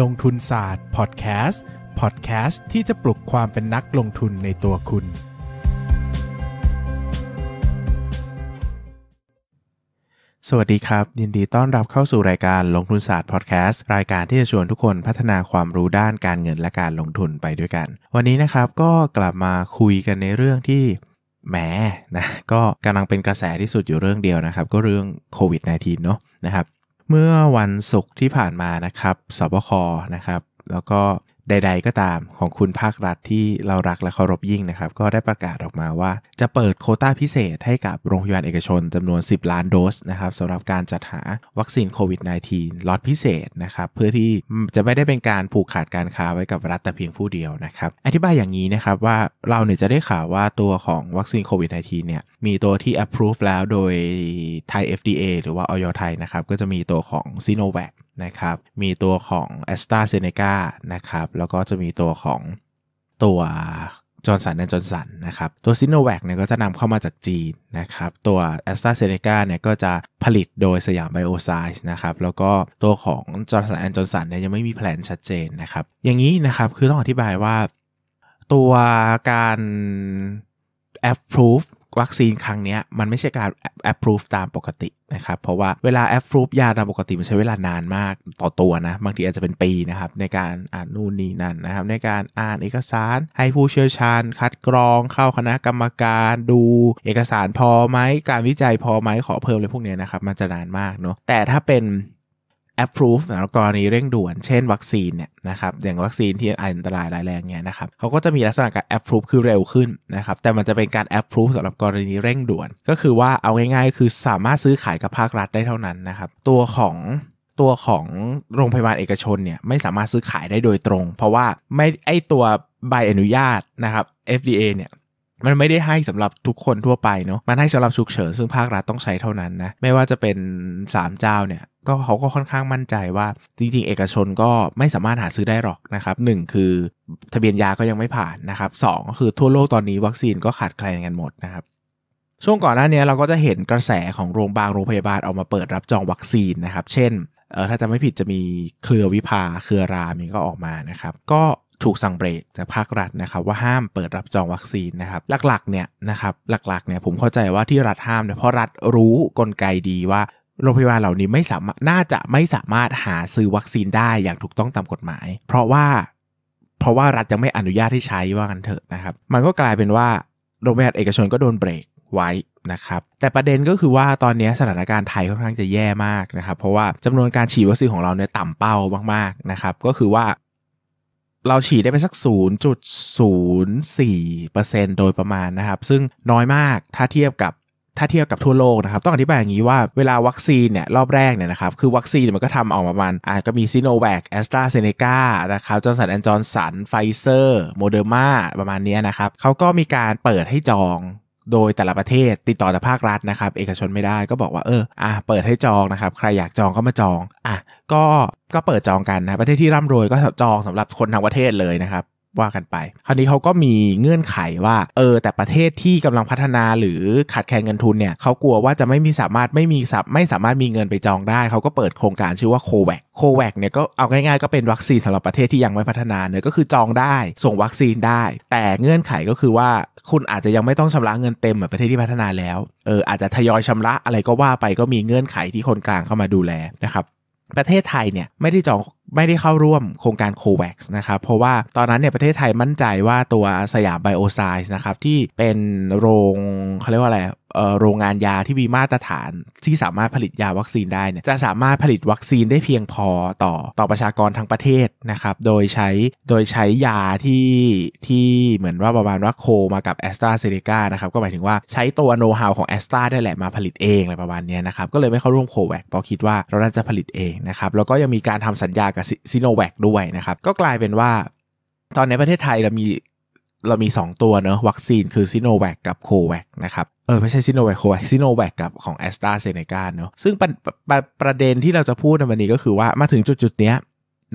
ลงทุนศาสตร์พอดแคสต์พอดแคสต์ที่จะปลุกความเป็นนักลงทุนในตัวคุณ สวัสดีครับ ยินดีต้อนรับเข้าสู่รายการลงทุนศาสตร์พอดแคสต์รายการที่จะชวนทุกคนพัฒนาความรู้ด้านการเงินและการลงทุนไปด้วยกัน วันนี้นะครับก็กลับมาคุยกันในเรื่องที่แหมนะก็กำลังเป็นกระแสที่สุดอยู่เรื่องเดียวนะครับก็เรื่องโควิด -19 เนาะนะครับเมื่อวันศุกร์ที่ผ่านมานะครับสบคนะครับ แล้วก็ใดๆก็ตามของคุณภาครัฐที่เรารักและเคารพยิ่งนะครับ ก็ได้ประกาศออกมาว่าจะเปิดโคต้าพิเศษให้กับโรงพยาบาลเอกชนจำนวน 10 ล้านโดสนะครับสำหรับการจัดหาวัคซีนโควิด -19 ล็อตพิเศษนะครับ เพื่อที่จะไม่ได้เป็นการผูกขาดการค้าไว้กับรัฐแต่เพียงผู้เดียวนะครับ อธิบายอย่างนี้นะครับว่าเราเนี่ยจะได้ข่าวว่าตัวของวัคซีนโควิด -19 เนี่ยมีตัวที่ approve แล้วโดยไทย FDA หรือว่าออยไทยนะครับก็จะมีตัวของซีโนแวคนะครับ มีตัวของ a s t r a z เซ e c a นะครับ แล้วก็จะมีตัวของตัวจอร์นสันแลนจอร์นสันนะครับ ตัวซิโนแวคเนี่ยก็จะนำเข้ามาจากจีนนะครับ ตัว a s t r a z เซ e c a เนี่ยก็จะผลิตโดยสยามไบโอไซส์นะครับ แล้วก็ตัวของจอร์นสันแลนจอร์นสันเนี่ยยังไม่มีแผนชัดเจนนะครับ อย่างนี้นะครับ คือต้องอธิบายว่า ตัวการ approve วัคซีนครั้งนี้ มันไม่ใช่การ approve ตามปกตินะครับเพราะว่าเวลา approve ยาตามปกติ มันใช้เวลานานมากต่อตัวนะบางทีอาจจะเป็นปีนะครับในการอ่านนู่นนี่นั่นนะครับ ในการอ่านเอกสาร ให้ผู้เชี่ยวชาญ คัดกรองเข้าคณะกรรมการดูเอกสาร พอไหมการวิจัยพอไหมขอเพิ่มเลยพวกนี้นะครับ มันจะนานมากเนาะแต่ถ้าเป็น approve สำหรับกรณีเร่งด่วน เช่นวัคซีนเนี่ยนะครับ อย่างวัคซีนที่อันตรายร้ายแรงเนี่ยนะครับเขาก็จะมีลักษณะการ approve คือเร็วขึ้นนะครับ แต่มันจะเป็นการ approve สำหรับกรณีเร่งด่วน ก็คือว่าเอาง่ายๆ คือสามารถซื้อขายกับภาครัฐได้เท่านั้นนะครับ ตัวของ ตัวของโรงพยาบาลเอกชนเนี่ย ไม่สามารถซื้อขายได้โดยตรง เพราะว่าไม่ไอตัวใบอนุญาตนะครับ FDA เนี่ยมันไม่ได้ให้สำหรับทุกคนทั่วไปเนาะมันให้สำหรับฉุกเฉินซึ่งภาครัฐต้องใช้เท่านั้นนะไม่ว่าจะเป็น 3 เจ้าเนี่ยก็เขาก็ค่อนข้างมั่นใจว่าจริงๆ เอกชนก็ไม่สามารถหาซื้อได้หรอกนะครับหนึ่งคือทะเบียนยาก็ยังไม่ผ่านนะครับสองก็คือทั่วโลกตอนนี้วัคซีนก็ขาดแคลนกันหมดนะครับช่วงก่อนหน้านี้เราก็จะเห็นกระแสของโรงพยาบาลโรงพยาบาลออกมาเปิดรับจองวัคซีนนะครับ เช่นเออถ้าจะไม่ผิดจะมีเครือวิภา เครือรามก็ออกมานะครับ ก็ถูกสั่งเบรกจากภาครัฐนะครับว่าห้ามเปิดรับจองวัคซีนนะครับหลักๆเนี่ยนะครับหลักๆเนี่ยผมเข้าใจว่าที่รัฐห้ามเนี่ยเพราะรัฐรู้กลไกดีว่าโรงพยาบาลเหล่านี้ไม่สามารถน่าจะไม่สามารถหาซื้อวัคซีนได้อย่างถูกต้องตามกฎหมาย เพราะว่าเพราะว่ารัฐยังไม่อนุญาตให้ใช้ ว่ากันเถอะนะครับ มันก็กลายเป็นว่า โรงพยาบาลเอกชนก็โดนเบรกไว้นะครับแต่ประเด็นก็คือว่าตอนนี้สถานการณ์ไทยค่อนข้างจะแย่มากนะครับ เพราะว่าจำนวนการฉีดวัคซีนของเราเนี่ยต่ำเป้า มากๆนะครับก็คือว่า เราฉีดได้ไปสัก0.04%โดยประมาณนะครับ ซึ่งน้อยมากถ้าเทียบกับถ้าเทียบกับทั่วโลกนะครับ ต้องอธิบายอย่างนี้ว่าเวลาวัคซีนเนี่ยรอบแรกเนี่ยนะครับ คือวัคซีนมันก็ทำออกมาประมาณอ่าก็มีซีโนแวคแอสตราเซเนกานะครับจอร์นสันแอนด์จอร์นสันไฟเซอร์โมเดอร์มาประมาณนี้นะครับเขาก็มีการเปิดให้จองโดยแต่ละประเทศติดต่อแต่ภาครัฐนะครับ เอกชนไม่ได้ก็บอกว่าเอออ่ะเปิดให้จองนะครับ ใครอยากจองก็มาจองอ่ะก็ก็เปิดจองกันนะ ประเทศที่ร่ำรวยก็จองสำหรับคนทั้งประเทศเลยนะครับว่ากันไป คราวนี้เขาก็มีเงื่อนไขว่าเออแต่ประเทศที่กำลังพัฒนาหรือขาดแคลนเงินทุนเนี่ยเขากลัวว่าจะไม่มีสามารถไม่มีไม่สามารถมีเงินไปจองได้เขาก็เปิดโครงการชื่อว่าโคแวกโคแวกเนี่ยก็เอาง่าย ๆก็เป็นวัคซีนสำหรับประเทศที่ยังไม่พัฒนาเนี่ยก็คือจองได้ส่งวัคซีนได้ แต่เงื่อนไขก็คือว่าคุณอาจจะยังไม่ต้องชำระเงินเต็มเหมือนประเทศที่พัฒนาแล้วเอออาจจะทยอยชำระอะไรก็ว่าไปก็มีเงื่อนไขที่คนกลางเข้ามาดูแลนะครับประเทศไทยเนี่ยไม่ได้จองไม่ได้เข้าร่วมโครงการโควซ์นะครับเพราะว่าตอนนั้นเนี่ยประเทศไทยมั่นใจว่าตัวสยามไบโอไซส์นะครับที่เป็นโรงเขาเรียกว่าอะไรโรงงานยาที่มีมาตรฐานที่สามารถผลิตยาวัคซีนได้เนี่ยจะสามารถผลิตวัคซีนได้เพียงพอต่อต่อประชากรทั้งประเทศนะครับโดยใช้โดยใช้ยาที่ที่เหมือนว่าประมาณว่าโคมากับแอสตราเซเนกานะครับก็หมายถึงว่าใช้ตัวโน้ตฮาวของแอสตราได้แหละมาผลิตเองอะไรประมาณนี้นะครับก็เลยไม่เข้าร่วมโคแวกเพราะคิดว่าเราน่าจะผลิตเองนะครับ แล้วก็ยังมีการทำสัญญากับซิโนแวกด้วยนะครับ ก็กลายเป็นว่า ตอนในประเทศไทยเรามีเรามี 2 ตัวเนอะวัคซีนคือซิโนแวคกับโคแวคนะครับเออไม่ใช่ซิโนแวคโคแวคซิโนแวคกับของแอสตราเซเนกาเนอะซึ่งปรประประเด็นที่เราจะพูดในวันนี้ก็คือว่ามาถึงจุดๆ เนี้ย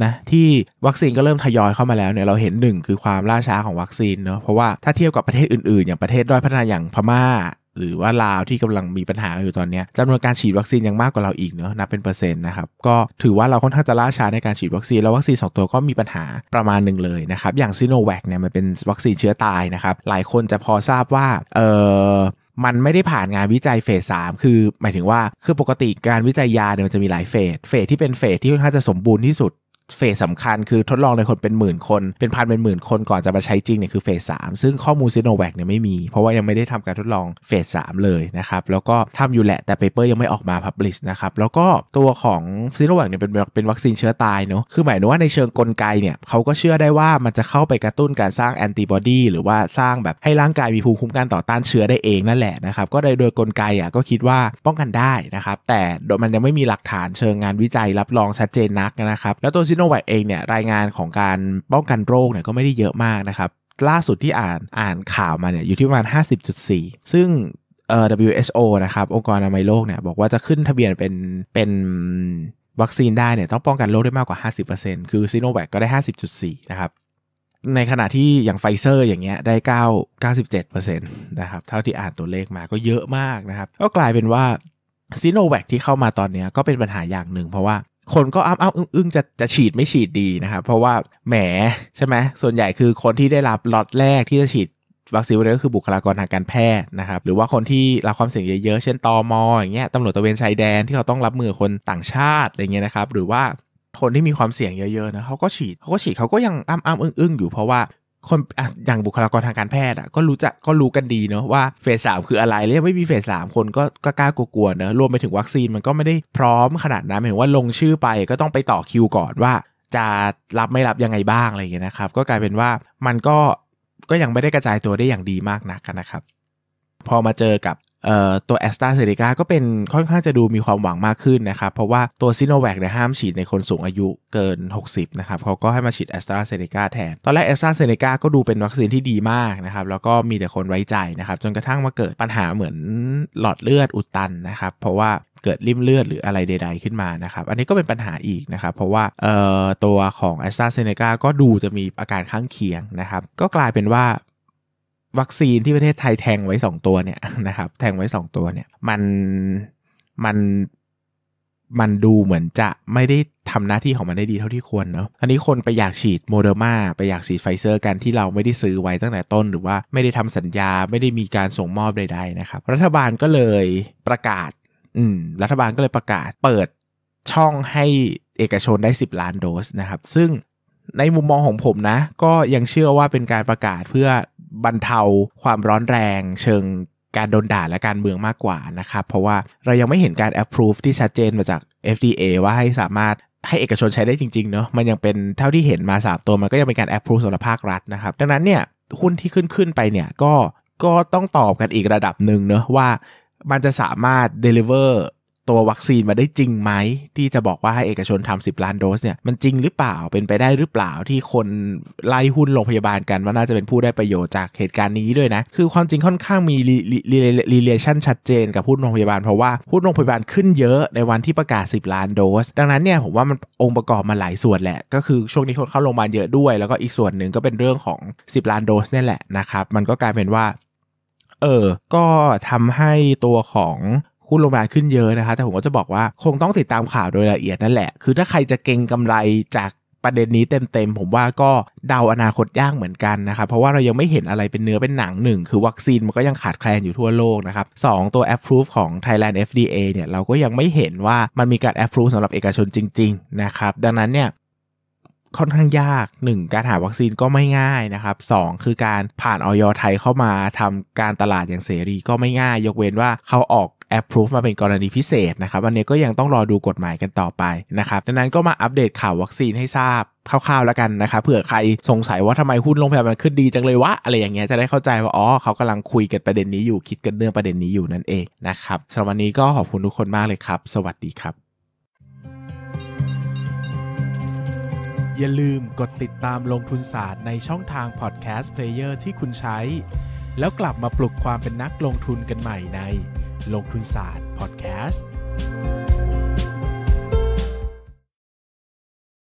นะที่วัคซีนก็เริ่มทยอยเข้ามาแล้วเนี่ยเราเห็นหนึ่งคือความล่าช้าของวัคซีนเนอะเพราะว่าถ้าเทียบกับประเทศอื่นๆ อย่างประเทศด้อยพัฒนาอย่างพม่าหรือว่าลาวที่กำลังมีปัญหาอยู่ตอนนี้จำนวนการฉีดวัคซีนยังมากกว่าเราอีกเนอะนับเป็นเปอร์เซ็นต์นะครับก็ถือว่าเราค่อนข้างจะล่าช้าในการฉีดวัคซีนแล้ววัคซีน2ตัวก็มีปัญหาประมาณหนึ่งเลยนะครับอย่างซีโนแวคเนี่ยมันเป็นวัคซีนเชื้อตายนะครับหลายคนจะพอทราบว่าเออมันไม่ได้ผ่านงานวิจัยเฟสสามคือหมายถึงว่าคือปกติการวิจัยยาเนี่ยมันจะมีหลายเฟสเฟสที่เป็นเฟสที่ค่อนข้างจะสมบูรณ์ที่สุดเฟสสาคัญคือทดลองในคนเป็นหมื่นคนเป็นพันเป็นหมื่นคนก่อนจะมาใช้จริงเนี่ยคือเฟสสามซึ่งข้อมูลซีโนแวคเนี่ยไม่มีเพราะว่ายังไม่ได้ทำการทดลองเฟสสามเลยนะครับ แล้วก็ทำอยู่แหละแต่เปเปอร์ยังไม่ออกมาพับลิชนะครับ แล้วก็ตัวของซีโนแวคเนี่ยเป็นเป็นวัคซีนเชื้อตายเนาะคือหมายถึงว่าในเชิงกลไกเนี่ยเขาก็เชื่อได้ว่ามันจะเข้าไปกระตุ้นการสร้างแอนติบอดีหรือว่าสร้างแบบให้ร่างกายมีภูมิคุ้มกันต่อต้านเชื้อได้เองนั่นแหละนะครับก็โดยโดยกลไกอ่ะก็คิดว่าป้องกันได้นะครับแต่มันยังไม่มีหลักฐานเชิงงานวิจัยรับรองชัดเจนนักนะครับแล้วตัวซิโนแวคเองเนี่ยรายงานของการป้องกันโรคเนี่ยก็ไม่ได้เยอะมากนะครับล่าสุดที่อ่านอ่านข่าวมาเนี่ยอยู่ที่ประมาณ 50.4 ซึ่งเอ่อ WHO นะครับองค์กรอนามัยโลกเนี่ยบอกว่าจะขึ้นทะเบียนเป็นเป็นวัคซีนได้เนี่ยต้องป้องกันโรคได้มากกว่า 50%คือซิโนแวคก็ได้ 50.4 นะครับ ในขณะที่อย่างไฟเซอร์อย่างเงี้ยได้9 97%นะครับเท่าที่อ่านตัวเลขมาก็เยอะมากนะครับ ก็กลายเป็นว่าซิโนแวคที่เข้ามาตอนนี้ก็เป็นปัญหาอย่างหนึ่งเพราะว่าคนก็อ้ามอ้ามอึ้งจะจะฉีดไม่ฉีดดีนะครับเพราะว่าแหมใช่ไหมส่วนใหญ่คือคนที่ได้รับล็อตแรกที่จะฉีดวัคซีนวัเลยก็คือบุคลากรทางการแพทย์นะครับหรือว่าคนที่รับความเสี่ยงเยอะๆเช่นตอมอย่างเงี้ยตำรวจตะเวนชายแดนที่เขาต้องรับมือคนต่างชาติอะไรเงี้ยนะครับหรือว่าคนที่มีความเสี่ยงเยอะๆนะเขาก็ฉีดเขาก็ฉีดเขาก็ยังอ้ำอ้ำอึ้งงอยู่เพราะว่าคนออย่างบุคลากรทางการแพทย์อ่ะก็รู้จักก็รู้กันดีเนาะว่าเฟสสามคืออะไรเรยไม่มีเฟสสามคนก็ก็กล้ากลัวๆเนอะรวมไปถึงวัคซีนมันก็ไม่ได้พร้อมขนาดนั้นหมายถึงว่าลงชื่อไปก็ต้องไปต่อคิวก่อนว่าจะรับไม่รับยังไงบ้างอะไรอย่างเงี้ยนะครับ ก็กลายเป็นว่ามันก็ก็ยังไม่ได้กระจายตัวได้อย่างดีมากนักนะครับ พอมาเจอกับตัวแอสตราเซเนกาก็เป็นค่อนข้างจะดูมีความหวังมากขึ้นนะครับ เพราะว่าตัวซิโนแวคเนี่ยห้ามฉีดในคนสูงอายุเกิน 60 นะครับ เขาก็ให้มาฉีดแอสตราเซเนกาแทน ตอนแรกแอสตราเซเนกาก็ดูเป็นวัคซีนที่ดีมากนะครับ แล้วก็มีแต่คนไว้ใจนะครับ จนกระทั่งมาเกิดปัญหาเหมือนหลอดเลือดอุดตันนะครับ เพราะว่าเกิดริ่มเลือดหรืออะไรใด ๆ ขึ้นมานะครับอันนี้ก็เป็นปัญหาอีกนะครับ เพราะว่าตัวของแอสตราเซนกาก็ดูจะมีอาการข้างเคียงนะครับก็กลายเป็นว่าวัคซีนที่ประเทศไทยแทงไว้ 2 ตัวเนี่ยนะครับแทงไว้ 2 ตัวเนี่ยมันมันมันดูเหมือนจะไม่ได้ทำหน้าที่ของมันได้ดีเท่าที่ควรเนาะอันนี้คนไปอยากฉีดโมเดอร์มาไปอยากฉีดไฟเซอร์กันที่เราไม่ได้ซื้อไว้ตั้งแต่ต้นหรือว่าไม่ได้ทำสัญญาไม่ได้มีการส่งมอบใดๆนะครับ รัฐบาลก็เลยประกาศ อืมรัฐบาลก็เลยประกาศเปิดช่องให้เอกชนได้ 10 ล้านโดสนะครับซึ่งในมุมมองของผมนะ ก็ยังเชื่อว่าเป็นการประกาศเพื่อบรรเทาความร้อนแรงเชิงการโดนด่าและการเมืองมากกว่านะครับ เพราะว่าเรายังไม่เห็นการ approve ที่ชัดเจนมาจาก FDA ว่าให้สามารถให้เอกชนใช้ได้จริงๆเนาะมันยังเป็นเท่าที่เห็นมา3ตัวมันก็ยังเป็นการ approve สำหรับภาครัฐนะครับ ดังนั้นเนี่ยหุ้นที่ขึ้นขึ้นไปเนี่ยก็ก็ต้องตอบกันอีกระดับหนึ่งเนาะว่ามันจะสามารถ deliver ตัววัคซีนมาได้จริงไหม ที่จะบอกว่าให้เอกชนทำสิบล้านโดส เนี่ยมันจริงหรือเปล่าเป็นไปได้หรือเปล่าที่คนไล่หุ้นโรงพยาบาลกัน ว่าน่าจะเป็นผู้ได้ประโยชน์จากเหตุการณ์นี้ด้วยนะคือความจริงค่อนข้างมีรีเลชั่นชัดเจนกับหุ้นโรงพยาบาลเพราะว่าหุ้นโรงพยาบาลขึ้นเยอะในวันที่ประกาศ 10ล้านโดส ดังนั้นเนี่ยผมว่ามันองค์ประกอบมาหลายส่วนแหละ ก็คือช่วงนี้คนเข้าโรงพยาบาลเยอะด้วย แล้วก็อีกส่วนหนึ่งก็เป็นเรื่องของ10ล้านโดสนี่แหละนะครับมันก็กลายเป็นว่าเออก็ทำให้ตัวของหุ้นลงมาขึ้นเยอะนะคะแต่ผมก็จะบอกว่า คงต้องติดตามข่าวโดยละเอียดนั่นแหละ คือถ้าใครจะเก่งกำไรจากประเด็นนี้เต็มๆ ผมว่าก็เดาอนาคตยากเหมือนกันนะครับ เพราะว่าเรายังไม่เห็นอะไรเป็นเนื้อเป็นหนังหนึ่งคือวัคซีนมันก็ยังขาดแคลนอยู่ทั่วโลกนะครับสตัว approve ของ Thailand FDA เนี่ยเราก็ยังไม่เห็นว่ามันมีการ approve สำหรับเอกชนจริงๆนะครับดังนั้นเนี่ยค่อนข้างยาก 1. การหาวัคซีนก็ไม่ง่ายนะครับ 2. คือการผ่านออยไทยเข้ามาทำการตลาดอย่างเสรี ก็ไม่ง่ายยกเว้นว่าเขาออกแอปพิู e มาเป็นกรณีพิเศษนะครับอันนี้ก็ยังต้องรอดูกฎหมายกันต่อไปนะครับ ดังนั้นก็มาอัปเดตข่าววัคซีนให้ทราบคร่าวๆ แล้วกันนะครับเผื่อใครสงสัยว่าทำไมหุ้นลงงพยามันขึ้นดีจังเลยวะอะไรอย่างเงี้ยจะได้เข้าใจว่าอ๋อเขากำลังคุยกันประเด็นนี้อยู่คิดกันเรื่องประเด็นนี้อยู่นั่นเองนะครับสำหรับวันนี้ก็ขอบคุณทุกคนมากเลยครับ สวัสดีครับอย่าลืมกดติดตามลงทุนศาสตร์ในช่องทางพอดแคสต์เพลเยอร์ที่คุณใช้ แล้วกลับมาปลุกความเป็นนักลงทุนกันใหม่ในลงทุนศาสตร์พอดแคสต์